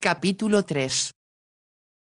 Capítulo 3.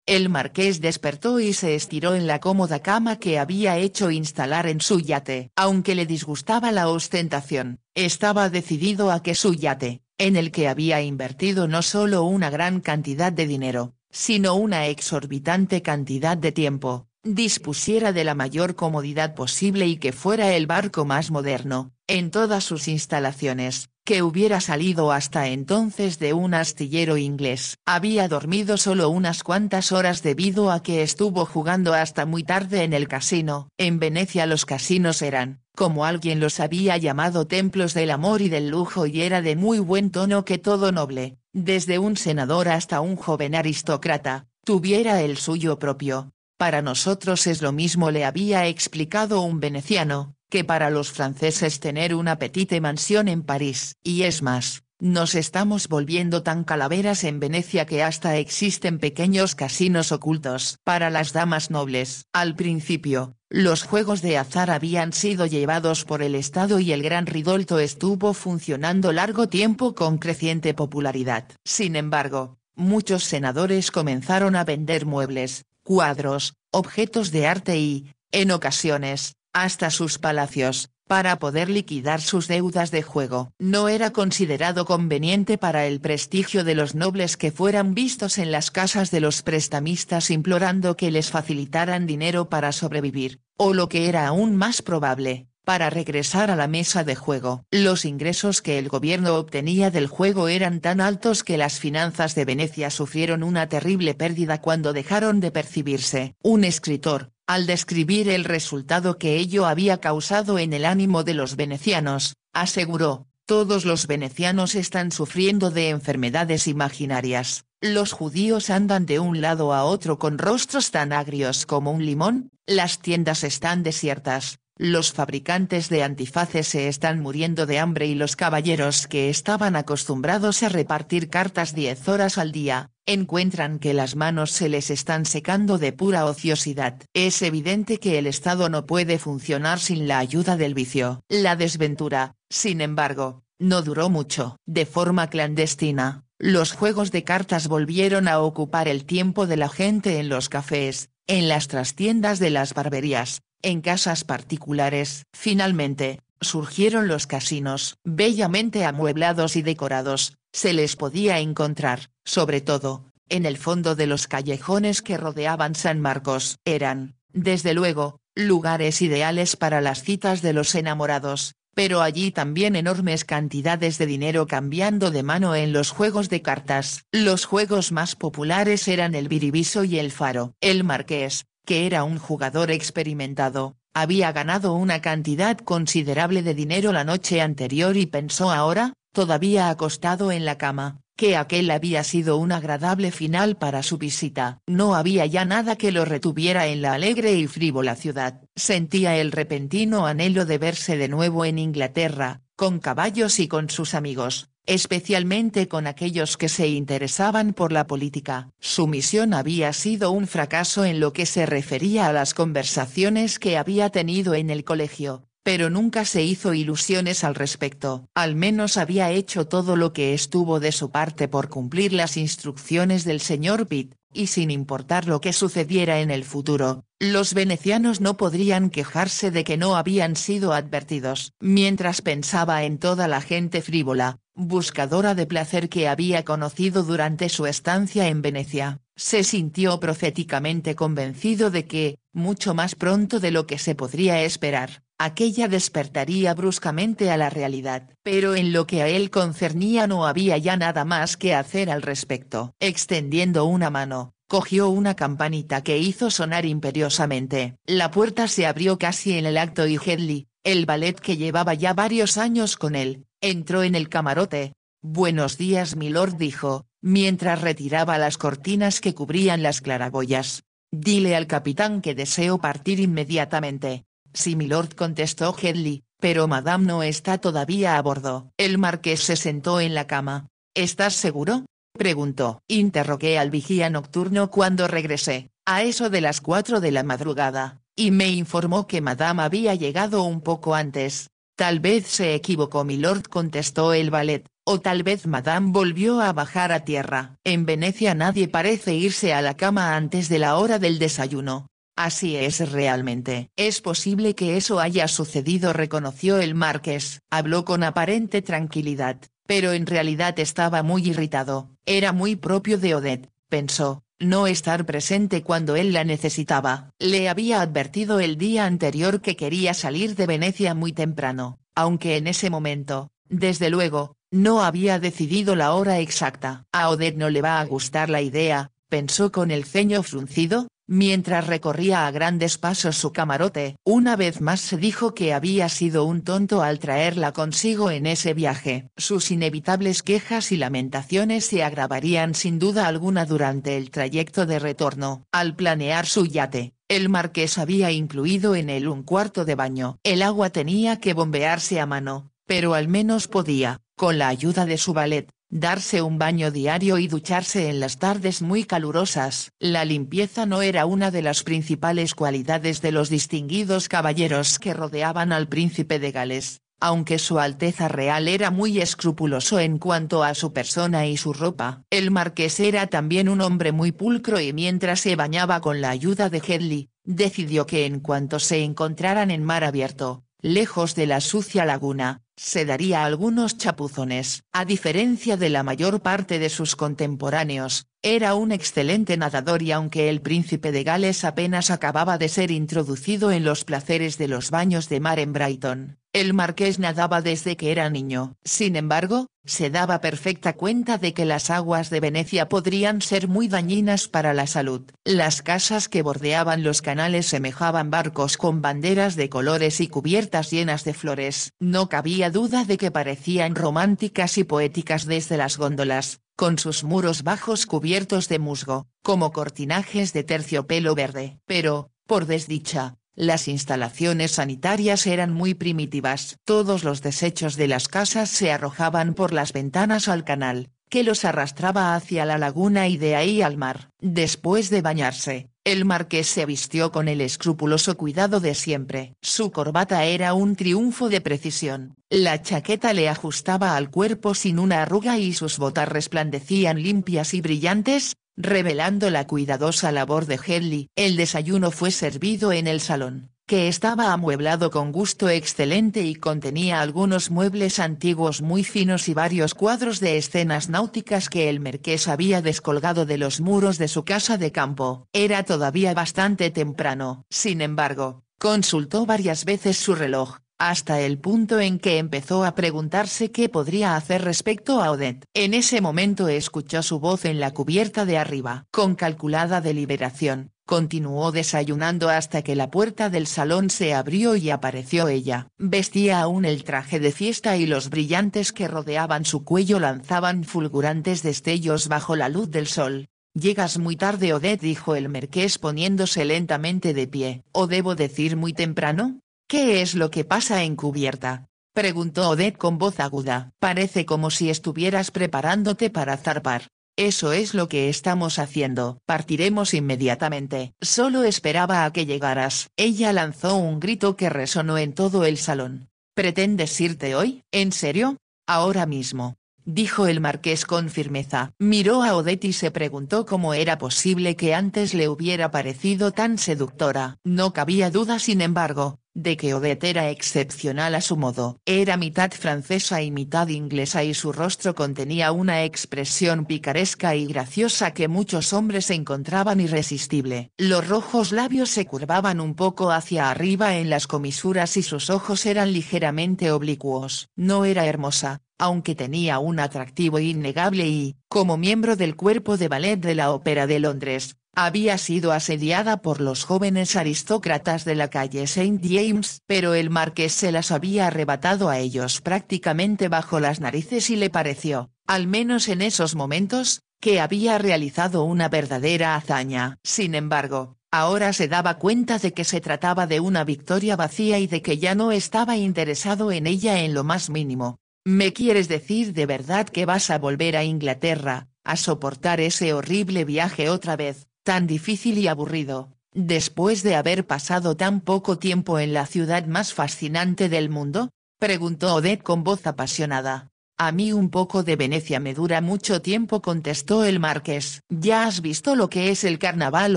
El marqués despertó y se estiró en la cómoda cama que había hecho instalar en su yate. Aunque le disgustaba la ostentación, estaba decidido a que su yate, en el que había invertido no solo una gran cantidad de dinero, sino una exorbitante cantidad de tiempo, dispusiera de la mayor comodidad posible y que fuera el barco más moderno, en todas sus instalaciones, que hubiera salido hasta entonces de un astillero inglés. Había dormido solo unas cuantas horas debido a que estuvo jugando hasta muy tarde en el casino. En Venecia los casinos eran, como alguien los había llamado templos del amor y del lujo y era de muy buen tono que todo noble, desde un senador hasta un joven aristócrata, tuviera el suyo propio, para nosotros es lo mismo le había explicado un veneciano, que para los franceses tener una petite mansión en París. Y es más, nos estamos volviendo tan calaveras en Venecia que hasta existen pequeños casinos ocultos para las damas nobles. Al principio, los juegos de azar habían sido llevados por el Estado y el Gran Ridolto estuvo funcionando largo tiempo con creciente popularidad. Sin embargo, muchos senadores comenzaron a vender muebles, cuadros, objetos de arte y, en ocasiones, hasta sus palacios, para poder liquidar sus deudas de juego. No era considerado conveniente para el prestigio de los nobles que fueran vistos en las casas de los prestamistas implorando que les facilitaran dinero para sobrevivir, o lo que era aún más probable, para regresar a la mesa de juego. Los ingresos que el gobierno obtenía del juego eran tan altos que las finanzas de Venecia sufrieron una terrible pérdida cuando dejaron de percibirse. Un escritor, al describir el resultado que ello había causado en el ánimo de los venecianos, aseguró, todos los venecianos están sufriendo de enfermedades imaginarias. Los judíos andan de un lado a otro con rostros tan agrios como un limón, las tiendas están desiertas, los fabricantes de antifaces se están muriendo de hambre y los caballeros que estaban acostumbrados a repartir cartas 10 horas al día, encuentran que las manos se les están secando de pura ociosidad. Es evidente que el Estado no puede funcionar sin la ayuda del vicio. La desventura, sin embargo, no duró mucho. De forma clandestina, los juegos de cartas volvieron a ocupar el tiempo de la gente en los cafés, en las trastiendas de las barberías, en casas particulares. Finalmente, surgieron los casinos, bellamente amueblados y decorados, se les podía encontrar, sobre todo, en el fondo de los callejones que rodeaban San Marcos. Eran, desde luego, lugares ideales para las citas de los enamorados, pero allí también enormes cantidades de dinero cambiando de mano en los juegos de cartas. Los juegos más populares eran el biribiso y el faro. El marqués, que era un jugador experimentado, había ganado una cantidad considerable de dinero la noche anterior y pensó ahora, todavía acostado en la cama, que aquel había sido un agradable final para su visita. No había ya nada que lo retuviera en la alegre y frívola ciudad. Sentía el repentino anhelo de verse de nuevo en Inglaterra, con caballos y con sus amigos, especialmente con aquellos que se interesaban por la política. Su misión había sido un fracaso en lo que se refería a las conversaciones que había tenido en el colegio, pero nunca se hizo ilusiones al respecto. Al menos había hecho todo lo que estuvo de su parte por cumplir las instrucciones del señor Pitt, y sin importar lo que sucediera en el futuro, los venecianos no podrían quejarse de que no habían sido advertidos. Mientras pensaba en toda la gente frívola, buscadora de placer que había conocido durante su estancia en Venecia, se sintió proféticamente convencido de que, mucho más pronto de lo que se podría esperar, aquella despertaría bruscamente a la realidad, pero en lo que a él concernía no había ya nada más que hacer al respecto. Extendiendo una mano, cogió una campanita que hizo sonar imperiosamente. La puerta se abrió casi en el acto y Hedley, el ballet que llevaba ya varios años con él, entró en el camarote. Buenos días, milord dijo, mientras retiraba las cortinas que cubrían las claraboyas. Dile al capitán que deseo partir inmediatamente. Sí, milord contestó Hedley, pero madame no está todavía a bordo. El marqués se sentó en la cama. ¿Estás seguro? preguntó. Interrogué al vigía nocturno cuando regresé, a eso de las cuatro de la madrugada, y me informó que madame había llegado un poco antes. Tal vez se equivocó, milord contestó el ballet, o tal vez madame volvió a bajar a tierra. En Venecia nadie parece irse a la cama antes de la hora del desayuno. Así es realmente. Es posible que eso haya sucedido, reconoció el marqués. Habló con aparente tranquilidad, pero en realidad estaba muy irritado. Era muy propio de Odette, pensó, no estar presente cuando él la necesitaba. Le había advertido el día anterior que quería salir de Venecia muy temprano, aunque en ese momento, desde luego, no había decidido la hora exacta. A Odette no le va a gustar la idea, pensó con el ceño fruncido, Mientras recorría a grandes pasos su camarote, una vez más se dijo que había sido un tonto al traerla consigo en ese viaje. Sus inevitables quejas y lamentaciones se agravarían sin duda alguna durante el trayecto de retorno. Al planear su yate, el marqués había incluido en él un cuarto de baño. El agua tenía que bombearse a mano, pero al menos podía, con la ayuda de su ballet, darse un baño diario y ducharse en las tardes muy calurosas. La limpieza no era una de las principales cualidades de los distinguidos caballeros que rodeaban al príncipe de Gales, aunque su Alteza Real era muy escrupuloso en cuanto a su persona y su ropa. El marqués era también un hombre muy pulcro y mientras se bañaba con la ayuda de Hedley, decidió que en cuanto se encontraran en mar abierto, lejos de la sucia laguna, se daría algunos chapuzones. A diferencia de la mayor parte de sus contemporáneos, era un excelente nadador y aunque el príncipe de Gales apenas acababa de ser introducido en los placeres de los baños de mar en Brighton, el marqués nadaba desde que era niño. Sin embargo, se daba perfecta cuenta de que las aguas de Venecia podrían ser muy dañinas para la salud. Las casas que bordeaban los canales semejaban barcos con banderas de colores y cubiertas llenas de flores. No cabía duda de que parecían románticas y poéticas desde las góndolas, con sus muros bajos cubiertos de musgo, como cortinajes de terciopelo verde. Pero, por desdicha, las instalaciones sanitarias eran muy primitivas. Todos los desechos de las casas se arrojaban por las ventanas al canal, que los arrastraba hacia la laguna y de ahí al mar. Después de bañarse, el marqués se vistió con el escrupuloso cuidado de siempre. Su corbata era un triunfo de precisión, la chaqueta le ajustaba al cuerpo sin una arruga y sus botas resplandecían limpias y brillantes, revelando la cuidadosa labor de Henley. El desayuno fue servido en el salón que estaba amueblado con gusto excelente y contenía algunos muebles antiguos muy finos y varios cuadros de escenas náuticas que el marqués había descolgado de los muros de su casa de campo. Era todavía bastante temprano. Sin embargo, consultó varias veces su reloj, hasta el punto en que empezó a preguntarse qué podría hacer respecto a Odette. En ese momento escuchó su voz en la cubierta de arriba. Con calculada deliberación, Continuó desayunando hasta que la puerta del salón se abrió y apareció ella. Vestía aún el traje de fiesta y los brillantes que rodeaban su cuello lanzaban fulgurantes destellos bajo la luz del sol. Llegas muy tarde, Odette, dijo el marqués poniéndose lentamente de pie. ¿O debo decir muy temprano? ¿Qué es lo que pasa en cubierta? preguntó Odette con voz aguda. Parece como si estuvieras preparándote para zarpar. Eso es lo que estamos haciendo. Partiremos inmediatamente. Solo esperaba a que llegaras. Ella lanzó un grito que resonó en todo el salón. ¿Pretendes irte hoy? ¿En serio? Ahora mismo. Dijo el marqués con firmeza. Miró a Odette y se preguntó cómo era posible que antes le hubiera parecido tan seductora. No cabía duda, sin embargo, de que Odette era excepcional a su modo. Era mitad francesa y mitad inglesa y su rostro contenía una expresión picaresca y graciosa que muchos hombres encontraban irresistible. Los rojos labios se curvaban un poco hacia arriba en las comisuras y sus ojos eran ligeramente oblicuos. No era hermosa, aunque tenía un atractivo innegable y, como miembro del cuerpo de ballet de la Ópera de Londres, había sido asediada por los jóvenes aristócratas de la calle St. James, pero el marqués se las había arrebatado a ellos prácticamente bajo las narices y le pareció, al menos en esos momentos, que había realizado una verdadera hazaña. Sin embargo, ahora se daba cuenta de que se trataba de una victoria vacía y de que ya no estaba interesado en ella en lo más mínimo. ¿Me quieres decir de verdad que vas a volver a Inglaterra, a soportar ese horrible viaje otra vez? tan difícil y aburrido, después de haber pasado tan poco tiempo en la ciudad más fascinante del mundo? preguntó Odette con voz apasionada. A mí un poco de Venecia me dura mucho tiempo, contestó el marqués. Ya has visto lo que es el carnaval,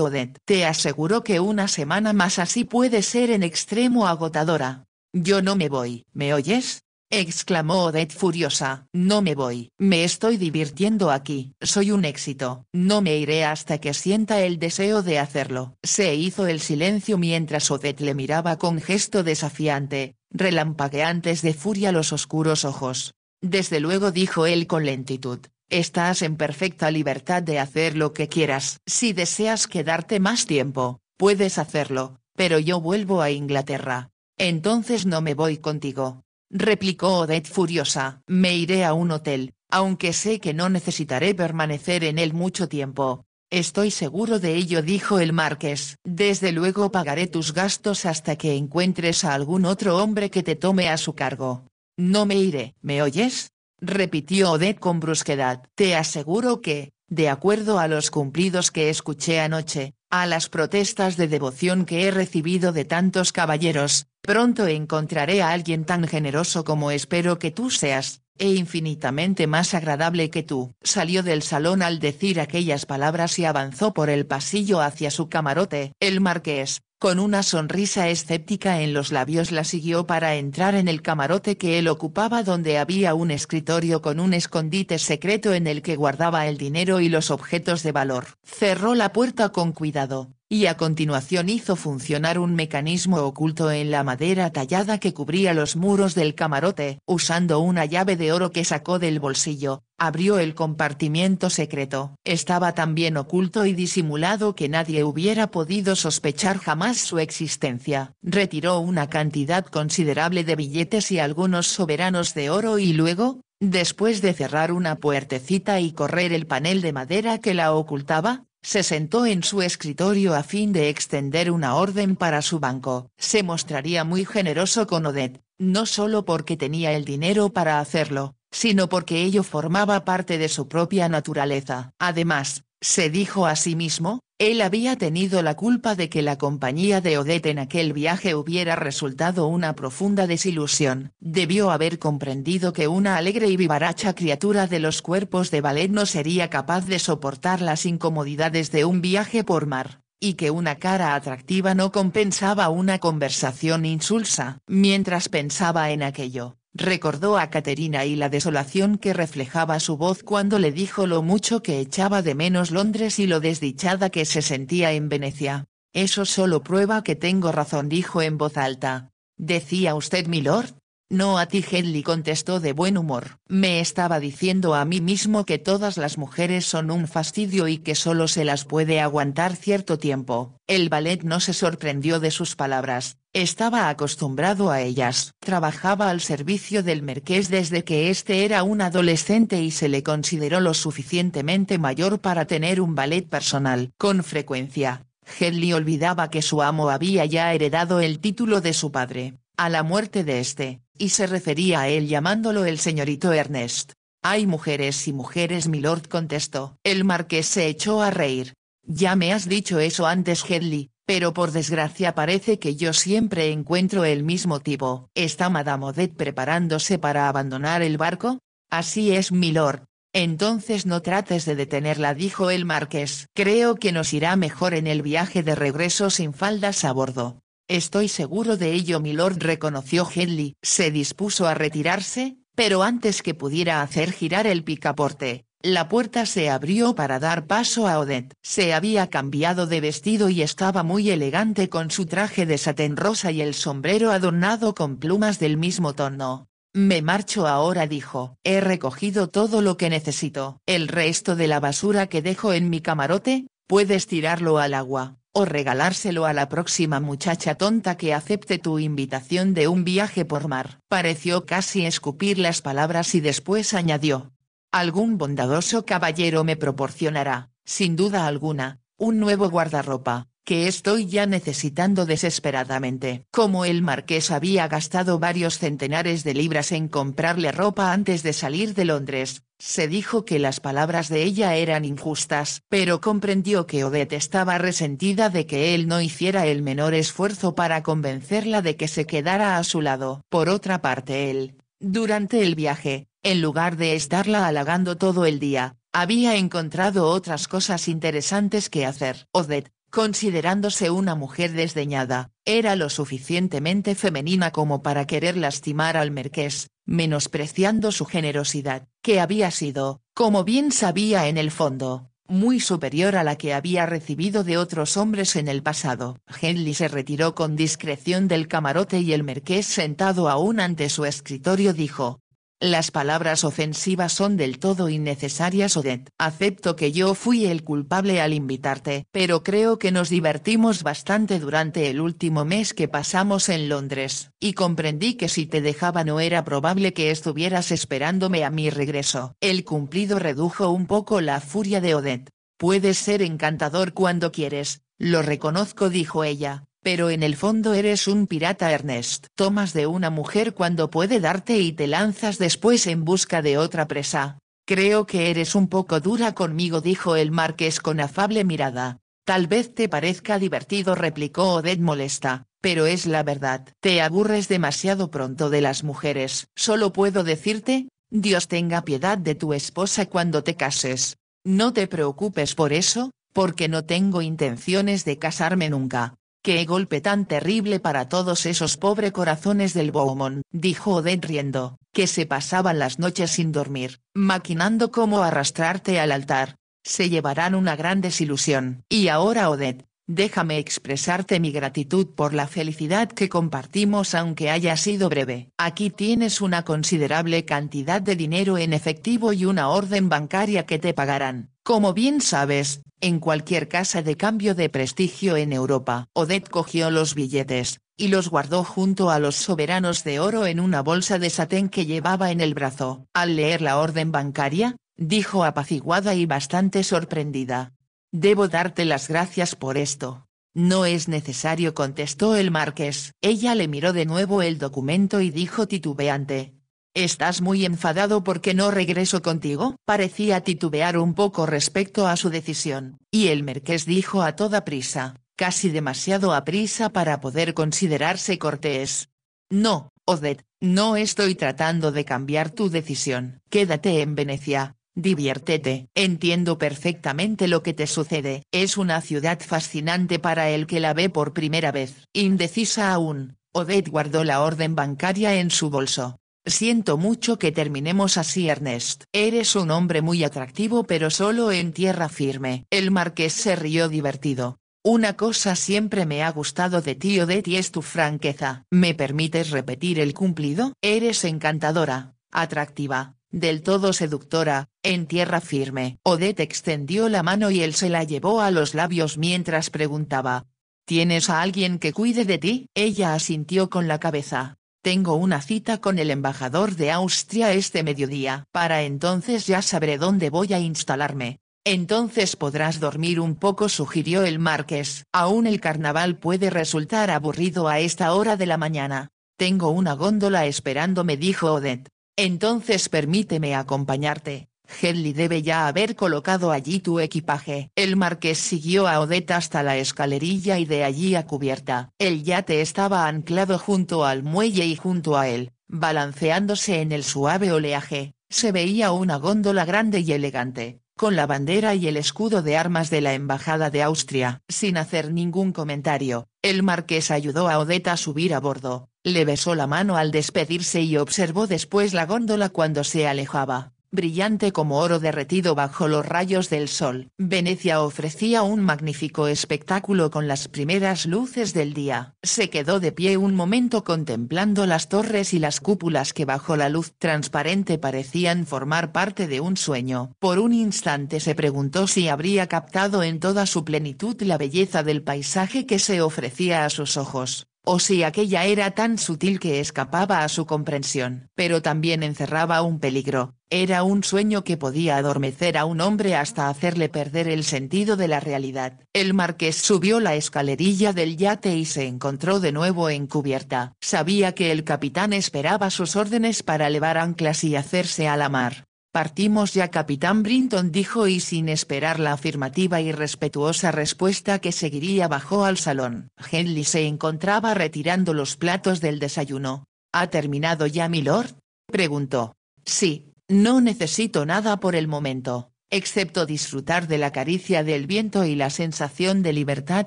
Odette. Te aseguro que una semana más así puede ser en extremo agotadora. Yo no me voy, ¿me oyes? exclamó Odette furiosa. No me voy, me estoy divirtiendo aquí, soy un éxito, no me iré hasta que sienta el deseo de hacerlo. Se hizo el silencio mientras Odette le miraba con gesto desafiante, relampagueantes de furia los oscuros ojos. Desde luego dijo él con lentitud. Estás en perfecta libertad de hacer lo que quieras. Si deseas quedarte más tiempo, puedes hacerlo, pero yo vuelvo a Inglaterra. Entonces no me voy contigo replicó Odette furiosa, me iré a un hotel, aunque sé que no necesitaré permanecer en él mucho tiempo. Estoy seguro de ello, dijo el marqués. Desde luego pagaré tus gastos hasta que encuentres a algún otro hombre que te tome a su cargo. No me iré, ¿me oyes? repitió Odette con brusquedad. Te aseguro que, de acuerdo a los cumplidos que escuché anoche, a las protestas de devoción que he recibido de tantos caballeros, Pronto encontraré a alguien tan generoso como espero que tú seas, e infinitamente más agradable que tú. Salió del salón al decir aquellas palabras y avanzó por el pasillo hacia su camarote. El marqués, con una sonrisa escéptica en los labios la siguió para entrar en el camarote que él ocupaba donde había un escritorio con un escondite secreto en el que guardaba el dinero y los objetos de valor. Cerró la puerta con cuidado, y a continuación hizo funcionar un mecanismo oculto en la madera tallada que cubría los muros del camarote. Usando una llave de oro que sacó del bolsillo, abrió el compartimiento secreto. Estaba tan bien oculto y disimulado que nadie hubiera podido sospechar jamás su existencia. Retiró una cantidad considerable de billetes y algunos soberanos de oro y luego, después de cerrar una puertecita y correr el panel de madera que la ocultaba, se sentó en su escritorio a fin de extender una orden para su banco. Se mostraría muy generoso con Odette, no solo porque tenía el dinero para hacerlo, sino porque ello formaba parte de su propia naturaleza. Además, se dijo a sí mismo, él había tenido la culpa de que la compañía de Odette en aquel viaje hubiera resultado una profunda desilusión. Debió haber comprendido que una alegre y vivaracha criatura de los cuerpos de ballet no sería capaz de soportar las incomodidades de un viaje por mar, y que una cara atractiva no compensaba una conversación insulsa. Mientras pensaba en aquello, Recordó a Caterina y la desolación que reflejaba su voz cuando le dijo lo mucho que echaba de menos Londres y lo desdichada que se sentía en Venecia. Eso solo prueba que tengo razón, dijo en voz alta. ¿Decía usted, milord? No a ti Henley contestó de buen humor. Me estaba diciendo a mí mismo que todas las mujeres son un fastidio y que solo se las puede aguantar cierto tiempo. El ballet no se sorprendió de sus palabras, estaba acostumbrado a ellas. Trabajaba al servicio del Merqués desde que este era un adolescente y se le consideró lo suficientemente mayor para tener un ballet personal. Con frecuencia, Henley olvidaba que su amo había ya heredado el título de su padre, a la muerte de este, y se refería a él llamándolo el señorito Ernest. Hay mujeres y mujeres, milord contestó. El marqués se echó a reír. Ya me has dicho eso antes, Henley, pero por desgracia parece que yo siempre encuentro el mismo tipo. ¿Está Madame Odette preparándose para abandonar el barco? Así es, milord, entonces no trates de detenerla, dijo el marqués. Creo que nos irá mejor en el viaje de regreso sin faldas a bordo. Estoy seguro de ello, milord, reconoció Henley. Se dispuso a retirarse, pero antes que pudiera hacer girar el picaporte, la puerta se abrió para dar paso a Odette. Se había cambiado de vestido y estaba muy elegante con su traje de satén rosa y el sombrero adornado con plumas del mismo tono. Me marcho ahora dijo, he recogido todo lo que necesito. El resto de la basura que dejo en mi camarote, puedes tirarlo al agua, o regalárselo a la próxima muchacha tonta que acepte tu invitación de un viaje por mar. Pareció casi escupir las palabras y después añadió. Algún bondadoso caballero me proporcionará, sin duda alguna, un nuevo guardarropa que estoy ya necesitando desesperadamente. Como el marqués había gastado varios centenares de libras en comprarle ropa antes de salir de Londres, se dijo que las palabras de ella eran injustas, pero comprendió que Odette estaba resentida de que él no hiciera el menor esfuerzo para convencerla de que se quedara a su lado. Por otra parte él, durante el viaje, en lugar de estarla halagando todo el día, había encontrado otras cosas interesantes que hacer. Odette, Considerándose una mujer desdeñada, era lo suficientemente femenina como para querer lastimar al merqués, menospreciando su generosidad, que había sido, como bien sabía en el fondo, muy superior a la que había recibido de otros hombres en el pasado. Henley se retiró con discreción del camarote y el merqués sentado aún ante su escritorio dijo, las palabras ofensivas son del todo innecesarias Odette. Acepto que yo fui el culpable al invitarte, pero creo que nos divertimos bastante durante el último mes que pasamos en Londres, y comprendí que si te dejaba no era probable que estuvieras esperándome a mi regreso. El cumplido redujo un poco la furia de Odette. Puedes ser encantador cuando quieres, lo reconozco dijo ella, pero en el fondo eres un pirata Ernest. Tomas de una mujer cuando puede darte y te lanzas después en busca de otra presa. Creo que eres un poco dura conmigo, dijo el marqués con afable mirada. Tal vez te parezca divertido, replicó Odette molesta, pero es la verdad. Te aburres demasiado pronto de las mujeres. Solo puedo decirte, Dios tenga piedad de tu esposa cuando te cases. No te preocupes por eso, porque no tengo intenciones de casarme nunca. ¡Qué golpe tan terrible para todos esos pobres corazones del Bowman, dijo Odette riendo, que se pasaban las noches sin dormir, maquinando cómo arrastrarte al altar. Se llevarán una gran desilusión. Y ahora Odette, déjame expresarte mi gratitud por la felicidad que compartimos aunque haya sido breve. Aquí tienes una considerable cantidad de dinero en efectivo y una orden bancaria que te pagarán como bien sabes, en cualquier casa de cambio de prestigio en Europa, Odette cogió los billetes, y los guardó junto a los soberanos de oro en una bolsa de satén que llevaba en el brazo. Al leer la orden bancaria, dijo apaciguada y bastante sorprendida. Debo darte las gracias por esto. No es necesario contestó el marqués. Ella le miró de nuevo el documento y dijo titubeante, ¿Estás muy enfadado porque no regreso contigo? Parecía titubear un poco respecto a su decisión, y el marqués dijo a toda prisa, casi demasiado a prisa para poder considerarse cortés. No, Odette, no estoy tratando de cambiar tu decisión. Quédate en Venecia, diviértete. Entiendo perfectamente lo que te sucede. Es una ciudad fascinante para el que la ve por primera vez. Indecisa aún, Odette guardó la orden bancaria en su bolso, Siento mucho que terminemos así Ernest. Eres un hombre muy atractivo pero solo en tierra firme. El marqués se rió divertido. Una cosa siempre me ha gustado de ti Odette y es tu franqueza. ¿Me permites repetir el cumplido? Eres encantadora, atractiva, del todo seductora, en tierra firme. Odette extendió la mano y él se la llevó a los labios mientras preguntaba. ¿Tienes a alguien que cuide de ti? Ella asintió con la cabeza. Tengo una cita con el embajador de Austria este mediodía. Para entonces ya sabré dónde voy a instalarme. Entonces podrás dormir un poco, sugirió el marqués. Aún el carnaval puede resultar aburrido a esta hora de la mañana. Tengo una góndola esperándome, dijo Odette. Entonces permíteme acompañarte. Henley debe ya haber colocado allí tu equipaje. El marqués siguió a Odeta hasta la escalerilla y de allí a cubierta. El yate estaba anclado junto al muelle y junto a él, balanceándose en el suave oleaje, se veía una góndola grande y elegante, con la bandera y el escudo de armas de la Embajada de Austria. Sin hacer ningún comentario, el marqués ayudó a Odeta a subir a bordo, le besó la mano al despedirse y observó después la góndola cuando se alejaba brillante como oro derretido bajo los rayos del sol. Venecia ofrecía un magnífico espectáculo con las primeras luces del día. Se quedó de pie un momento contemplando las torres y las cúpulas que bajo la luz transparente parecían formar parte de un sueño. Por un instante se preguntó si habría captado en toda su plenitud la belleza del paisaje que se ofrecía a sus ojos o si aquella era tan sutil que escapaba a su comprensión, pero también encerraba un peligro, era un sueño que podía adormecer a un hombre hasta hacerle perder el sentido de la realidad. El marqués subió la escalerilla del yate y se encontró de nuevo en cubierta. Sabía que el capitán esperaba sus órdenes para elevar anclas y hacerse a la mar. Partimos ya, capitán Brinton dijo y sin esperar la afirmativa y respetuosa respuesta que seguiría bajó al salón. Henley se encontraba retirando los platos del desayuno. ¿Ha terminado ya, milord? preguntó. Sí, no necesito nada por el momento excepto disfrutar de la caricia del viento y la sensación de libertad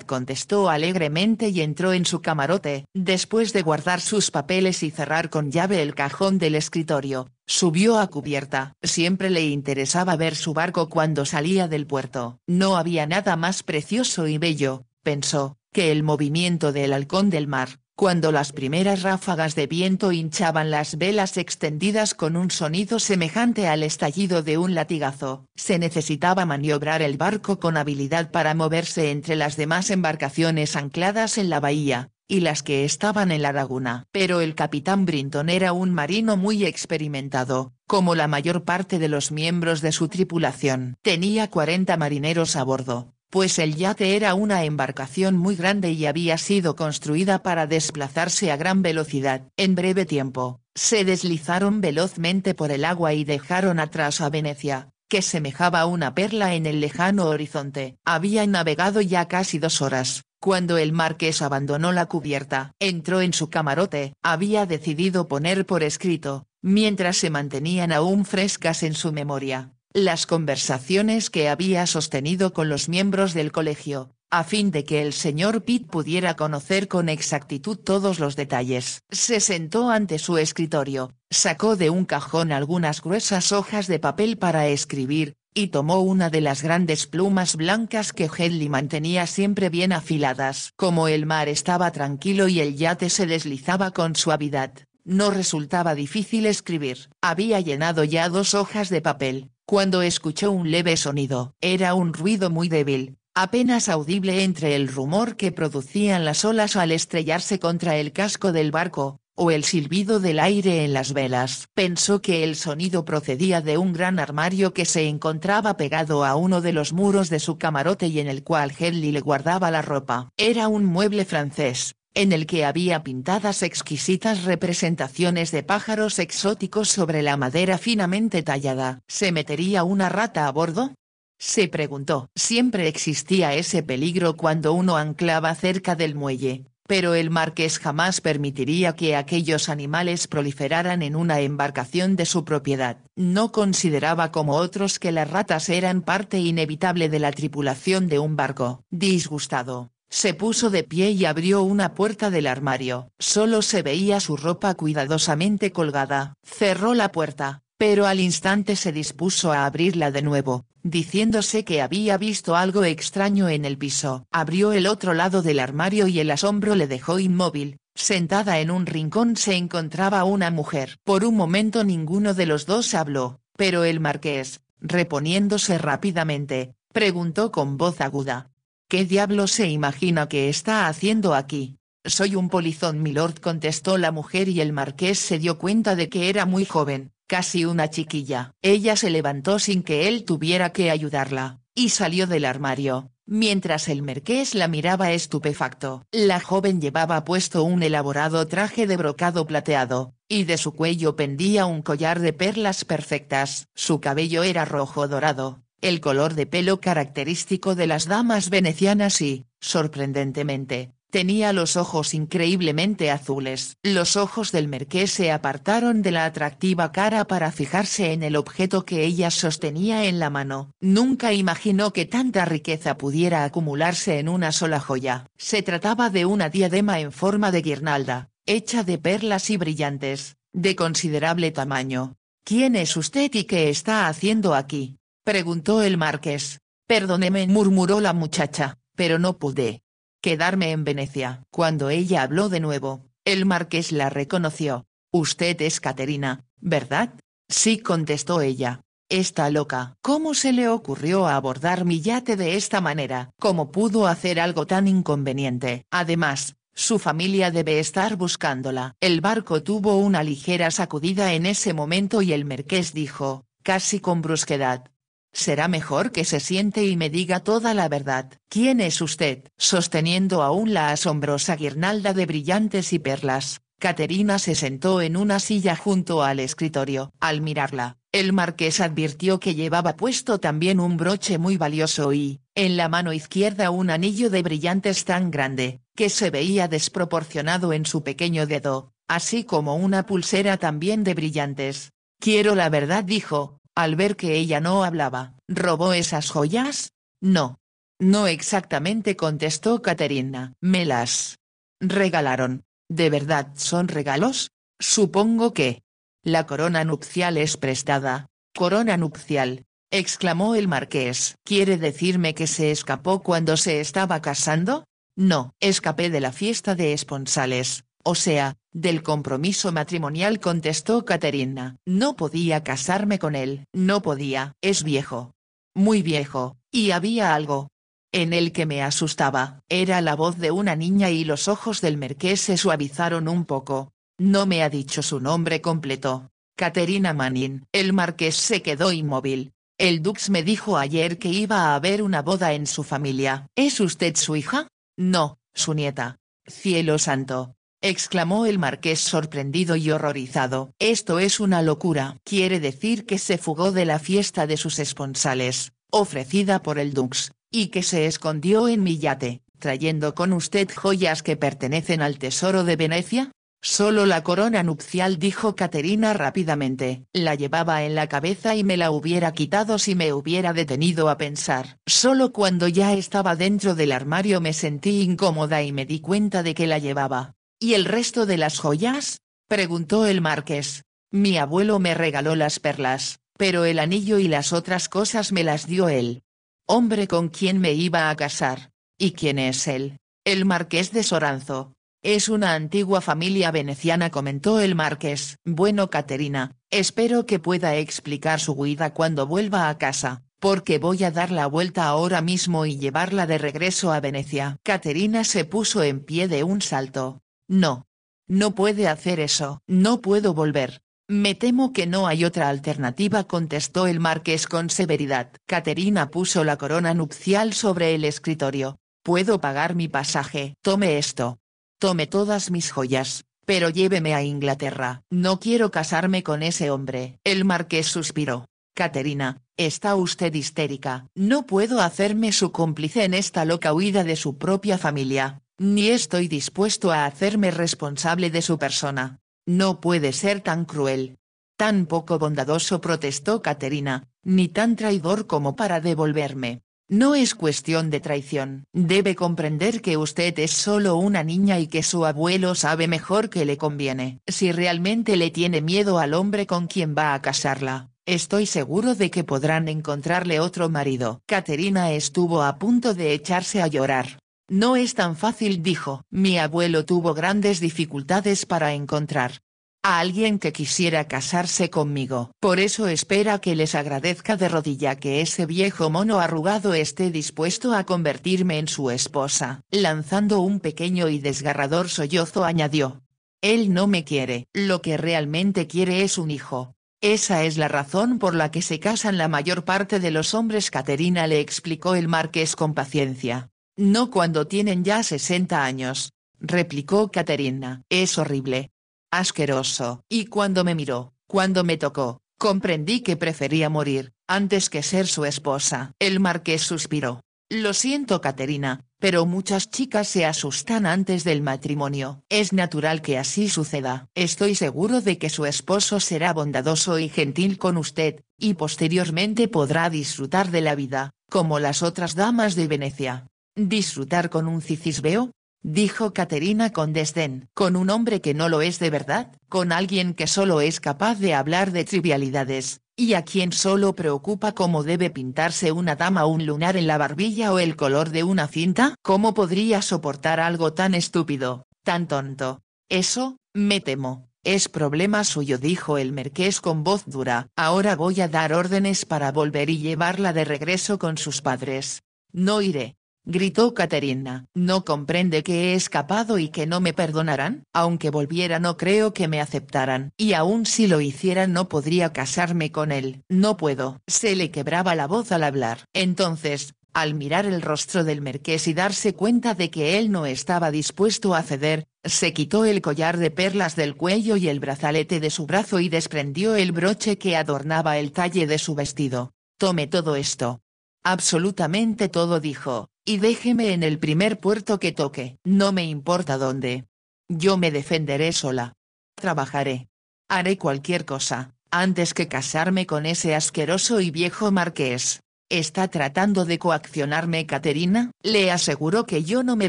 contestó alegremente y entró en su camarote, después de guardar sus papeles y cerrar con llave el cajón del escritorio, subió a cubierta. Siempre le interesaba ver su barco cuando salía del puerto. No había nada más precioso y bello, pensó, que el movimiento del halcón del mar cuando las primeras ráfagas de viento hinchaban las velas extendidas con un sonido semejante al estallido de un latigazo. Se necesitaba maniobrar el barco con habilidad para moverse entre las demás embarcaciones ancladas en la bahía, y las que estaban en la laguna. Pero el capitán Brinton era un marino muy experimentado, como la mayor parte de los miembros de su tripulación. Tenía 40 marineros a bordo, pues el yate era una embarcación muy grande y había sido construida para desplazarse a gran velocidad. En breve tiempo, se deslizaron velozmente por el agua y dejaron atrás a Venecia, que semejaba una perla en el lejano horizonte. Habían navegado ya casi dos horas, cuando el marqués abandonó la cubierta. Entró en su camarote, había decidido poner por escrito, mientras se mantenían aún frescas en su memoria, las conversaciones que había sostenido con los miembros del colegio, a fin de que el señor Pitt pudiera conocer con exactitud todos los detalles. Se sentó ante su escritorio, sacó de un cajón algunas gruesas hojas de papel para escribir, y tomó una de las grandes plumas blancas que Henley mantenía siempre bien afiladas. Como el mar estaba tranquilo y el yate se deslizaba con suavidad, no resultaba difícil escribir. Había llenado ya dos hojas de papel, cuando escuchó un leve sonido. Era un ruido muy débil, apenas audible entre el rumor que producían las olas al estrellarse contra el casco del barco, o el silbido del aire en las velas. Pensó que el sonido procedía de un gran armario que se encontraba pegado a uno de los muros de su camarote y en el cual Henley le guardaba la ropa. Era un mueble francés, en el que había pintadas exquisitas representaciones de pájaros exóticos sobre la madera finamente tallada. ¿Se metería una rata a bordo? Se preguntó. Siempre existía ese peligro cuando uno anclaba cerca del muelle, pero el marqués jamás permitiría que aquellos animales proliferaran en una embarcación de su propiedad. No consideraba como otros que las ratas eran parte inevitable de la tripulación de un barco. Disgustado, se puso de pie y abrió una puerta del armario. Solo se veía su ropa cuidadosamente colgada. Cerró la puerta, pero al instante se dispuso a abrirla de nuevo, diciéndose que había visto algo extraño en el piso. Abrió el otro lado del armario y el asombro le dejó inmóvil. Sentada en un rincón se encontraba una mujer. Por un momento ninguno de los dos habló, pero el marqués, reponiéndose rápidamente, preguntó con voz aguda, ¿Qué diablo se imagina que está haciendo aquí? Soy un polizón, milord, contestó la mujer y el marqués se dio cuenta de que era muy joven, casi una chiquilla. Ella se levantó sin que él tuviera que ayudarla, y salió del armario, mientras el marqués la miraba estupefacto. La joven llevaba puesto un elaborado traje de brocado plateado, y de su cuello pendía un collar de perlas perfectas. Su cabello era rojo dorado, el color de pelo característico de las damas venecianas y, sorprendentemente, tenía los ojos increíblemente azules. Los ojos del merqués se apartaron de la atractiva cara para fijarse en el objeto que ella sostenía en la mano. Nunca imaginó que tanta riqueza pudiera acumularse en una sola joya. Se trataba de una diadema en forma de guirnalda, hecha de perlas y brillantes, de considerable tamaño. ¿Quién es usted y qué está haciendo aquí? preguntó el marqués. Perdóneme, murmuró la muchacha, pero no pude quedarme en Venecia. Cuando ella habló de nuevo, el marqués la reconoció. Usted es Caterina, ¿verdad? Sí, contestó ella. Está loca. ¿Cómo se le ocurrió abordar mi yate de esta manera? ¿Cómo pudo hacer algo tan inconveniente? Además, su familia debe estar buscándola. El barco tuvo una ligera sacudida en ese momento y el marqués dijo, casi con brusquedad, Será mejor que se siente y me diga toda la verdad. ¿Quién es usted? Sosteniendo aún la asombrosa guirnalda de brillantes y perlas, Caterina se sentó en una silla junto al escritorio. Al mirarla, el marqués advirtió que llevaba puesto también un broche muy valioso y, en la mano izquierda un anillo de brillantes tan grande, que se veía desproporcionado en su pequeño dedo, así como una pulsera también de brillantes. Quiero la verdad dijo, al ver que ella no hablaba. ¿Robó esas joyas? No. No exactamente contestó Caterina. Me las regalaron. ¿De verdad son regalos? Supongo que. La corona nupcial es prestada. Corona nupcial. exclamó el marqués. ¿Quiere decirme que se escapó cuando se estaba casando? No, escapé de la fiesta de esponsales, o sea, del compromiso matrimonial contestó Caterina. No podía casarme con él. No podía. Es viejo. Muy viejo, y había algo. En el que me asustaba. Era la voz de una niña y los ojos del marqués se suavizaron un poco. No me ha dicho su nombre completo. Caterina Manin. El marqués se quedó inmóvil. El Dux me dijo ayer que iba a haber una boda en su familia. ¿Es usted su hija? No, su nieta. Cielo santo, exclamó el marqués sorprendido y horrorizado. Esto es una locura. Quiere decir que se fugó de la fiesta de sus esponsales, ofrecida por el Dux, y que se escondió en mi yate, trayendo con usted joyas que pertenecen al tesoro de Venecia. Solo la corona nupcial dijo Caterina rápidamente, la llevaba en la cabeza y me la hubiera quitado si me hubiera detenido a pensar. Solo cuando ya estaba dentro del armario me sentí incómoda y me di cuenta de que la llevaba. ¿Y el resto de las joyas? preguntó el marqués. Mi abuelo me regaló las perlas, pero el anillo y las otras cosas me las dio él. Hombre con quien me iba a casar. ¿Y quién es él? El marqués de Soranzo. Es una antigua familia veneciana, comentó el marqués. Bueno, Caterina, espero que pueda explicar su huida cuando vuelva a casa, porque voy a dar la vuelta ahora mismo y llevarla de regreso a Venecia. Caterina se puso en pie de un salto. No. No puede hacer eso. No puedo volver. Me temo que no hay otra alternativa, contestó el marqués con severidad. Caterina puso la corona nupcial sobre el escritorio. Puedo pagar mi pasaje. Tome esto. Tome todas mis joyas, pero lléveme a Inglaterra. No quiero casarme con ese hombre. El marqués suspiró. Caterina, está usted histérica. No puedo hacerme su cómplice en esta loca huida de su propia familia ni estoy dispuesto a hacerme responsable de su persona. No puede ser tan cruel. Tan poco bondadoso protestó Caterina, ni tan traidor como para devolverme. No es cuestión de traición. Debe comprender que usted es solo una niña y que su abuelo sabe mejor que le conviene. Si realmente le tiene miedo al hombre con quien va a casarla, estoy seguro de que podrán encontrarle otro marido. Caterina estuvo a punto de echarse a llorar. No es tan fácil, dijo. Mi abuelo tuvo grandes dificultades para encontrar a alguien que quisiera casarse conmigo. Por eso espera que les agradezca de rodilla que ese viejo mono arrugado esté dispuesto a convertirme en su esposa. Lanzando un pequeño y desgarrador sollozo añadió. Él no me quiere. Lo que realmente quiere es un hijo. Esa es la razón por la que se casan la mayor parte de los hombres. Caterina le explicó el marqués con paciencia. No cuando tienen ya 60 años, replicó Caterina. Es horrible. Asqueroso. Y cuando me miró, cuando me tocó, comprendí que prefería morir, antes que ser su esposa. El marqués suspiró. Lo siento, Caterina, pero muchas chicas se asustan antes del matrimonio. Es natural que así suceda. Estoy seguro de que su esposo será bondadoso y gentil con usted, y posteriormente podrá disfrutar de la vida, como las otras damas de Venecia. Disfrutar con un cicisbeo, dijo Caterina con desdén, con un hombre que no lo es de verdad, con alguien que solo es capaz de hablar de trivialidades, y a quien solo preocupa cómo debe pintarse una dama un lunar en la barbilla o el color de una cinta. ¿Cómo podría soportar algo tan estúpido, tan tonto? Eso, me temo, es problema suyo, dijo el marqués con voz dura. Ahora voy a dar órdenes para volver y llevarla de regreso con sus padres. No iré, gritó Caterina. ¿No comprende que he escapado y que no me perdonarán? Aunque volviera no creo que me aceptaran. Y aun si lo hiciera no podría casarme con él. No puedo. Se le quebraba la voz al hablar. Entonces, al mirar el rostro del marqués y darse cuenta de que él no estaba dispuesto a ceder, se quitó el collar de perlas del cuello y el brazalete de su brazo y desprendió el broche que adornaba el talle de su vestido. Tome todo esto. Absolutamente todo dijo, y déjeme en el primer puerto que toque. No me importa dónde. Yo me defenderé sola. Trabajaré. Haré cualquier cosa, antes que casarme con ese asqueroso y viejo marqués. ¿Está tratando de coaccionarme Caterina? Le aseguró que yo no me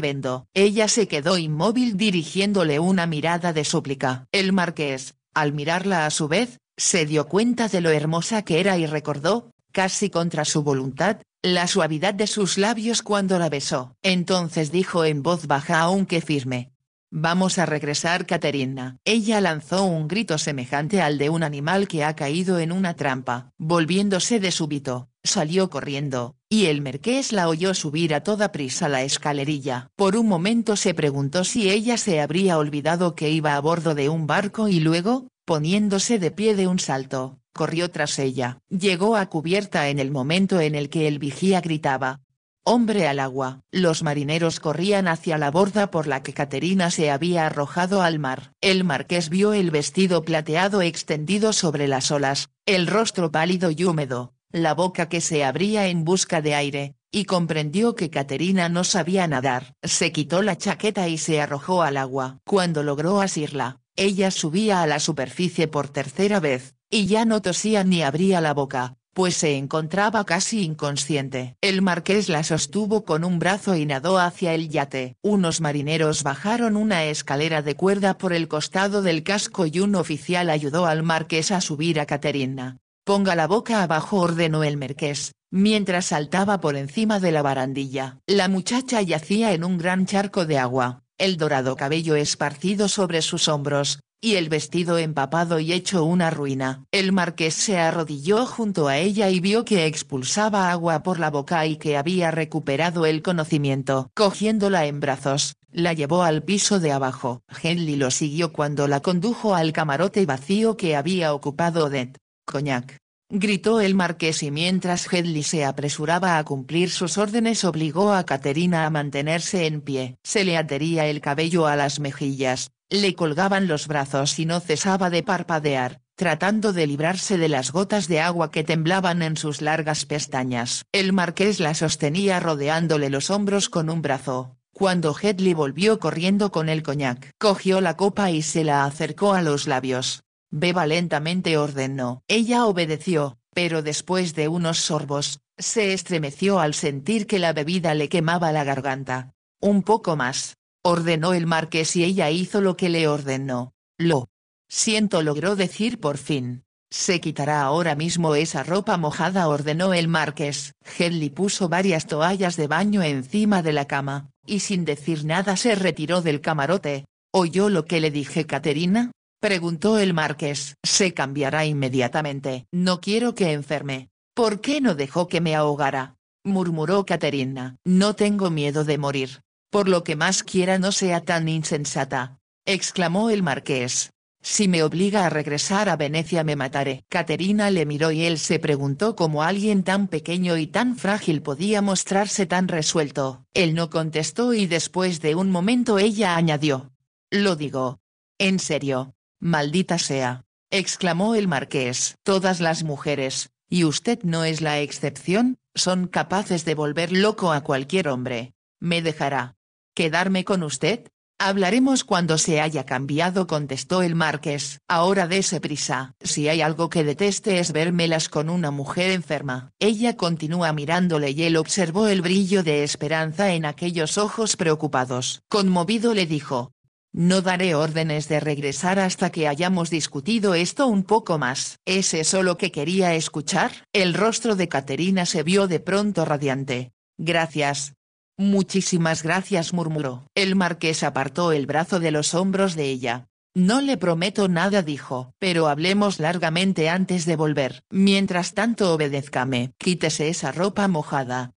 vendo. Ella se quedó inmóvil dirigiéndole una mirada de súplica. El marqués, al mirarla a su vez, se dio cuenta de lo hermosa que era y recordó, casi contra su voluntad, la suavidad de sus labios cuando la besó. Entonces dijo en voz baja aunque firme. Vamos a regresar, Caterina. Ella lanzó un grito semejante al de un animal que ha caído en una trampa. Volviéndose de súbito, salió corriendo, y el merqués la oyó subir a toda prisa la escalerilla. Por un momento se preguntó si ella se habría olvidado que iba a bordo de un barco y luego, poniéndose de pie de un salto, corrió tras ella. Llegó a cubierta en el momento en el que el vigía gritaba. Hombre al agua. Los marineros corrían hacia la borda por la que Caterina se había arrojado al mar. El marqués vio el vestido plateado extendido sobre las olas, el rostro pálido y húmedo, la boca que se abría en busca de aire, y comprendió que Caterina no sabía nadar. Se quitó la chaqueta y se arrojó al agua. Cuando logró asirla, ella subía a la superficie por tercera vez, y ya no tosía ni abría la boca, pues se encontraba casi inconsciente. El marqués la sostuvo con un brazo y nadó hacia el yate. Unos marineros bajaron una escalera de cuerda por el costado del casco y un oficial ayudó al marqués a subir a Caterina. Ponga la boca abajo ordenó el marqués, mientras saltaba por encima de la barandilla. La muchacha yacía en un gran charco de agua el dorado cabello esparcido sobre sus hombros, y el vestido empapado y hecho una ruina. El marqués se arrodilló junto a ella y vio que expulsaba agua por la boca y que había recuperado el conocimiento. Cogiéndola en brazos, la llevó al piso de abajo. Henley lo siguió cuando la condujo al camarote vacío que había ocupado Odette. Cognac gritó el marqués y mientras Hedley se apresuraba a cumplir sus órdenes obligó a Caterina a mantenerse en pie. Se le adhería el cabello a las mejillas, le colgaban los brazos y no cesaba de parpadear, tratando de librarse de las gotas de agua que temblaban en sus largas pestañas. El marqués la sostenía rodeándole los hombros con un brazo, cuando Hedley volvió corriendo con el coñac. Cogió la copa y se la acercó a los labios. Beba lentamente ordenó. Ella obedeció, pero después de unos sorbos, se estremeció al sentir que la bebida le quemaba la garganta. Un poco más, ordenó el marqués y ella hizo lo que le ordenó. Lo siento logró decir por fin. Se quitará ahora mismo esa ropa mojada ordenó el marqués. Henley puso varias toallas de baño encima de la cama, y sin decir nada se retiró del camarote. ¿Oyó lo que le dije Caterina? preguntó el marqués. Se cambiará inmediatamente. No quiero que enferme. ¿Por qué no dejó que me ahogara? murmuró Caterina. No tengo miedo de morir. Por lo que más quiera no sea tan insensata. exclamó el marqués. Si me obliga a regresar a Venecia me mataré. Caterina le miró y él se preguntó cómo alguien tan pequeño y tan frágil podía mostrarse tan resuelto. Él no contestó y después de un momento ella añadió. Lo digo. En serio. Maldita sea, exclamó el marqués. Todas las mujeres, y usted no es la excepción, son capaces de volver loco a cualquier hombre. ¿Me dejará quedarme con usted? Hablaremos cuando se haya cambiado, contestó el marqués. Ahora dese prisa. Si hay algo que deteste es vérmelas con una mujer enferma. Ella continúa mirándole y él observó el brillo de esperanza en aquellos ojos preocupados. Conmovido le dijo, no daré órdenes de regresar hasta que hayamos discutido esto un poco más. ¿Es eso lo que quería escuchar? El rostro de Caterina se vio de pronto radiante. Gracias. Muchísimas gracias murmuró. El marqués apartó el brazo de los hombros de ella. No le prometo nada dijo, pero hablemos largamente antes de volver. Mientras tanto obedézcame. Quítese esa ropa mojada.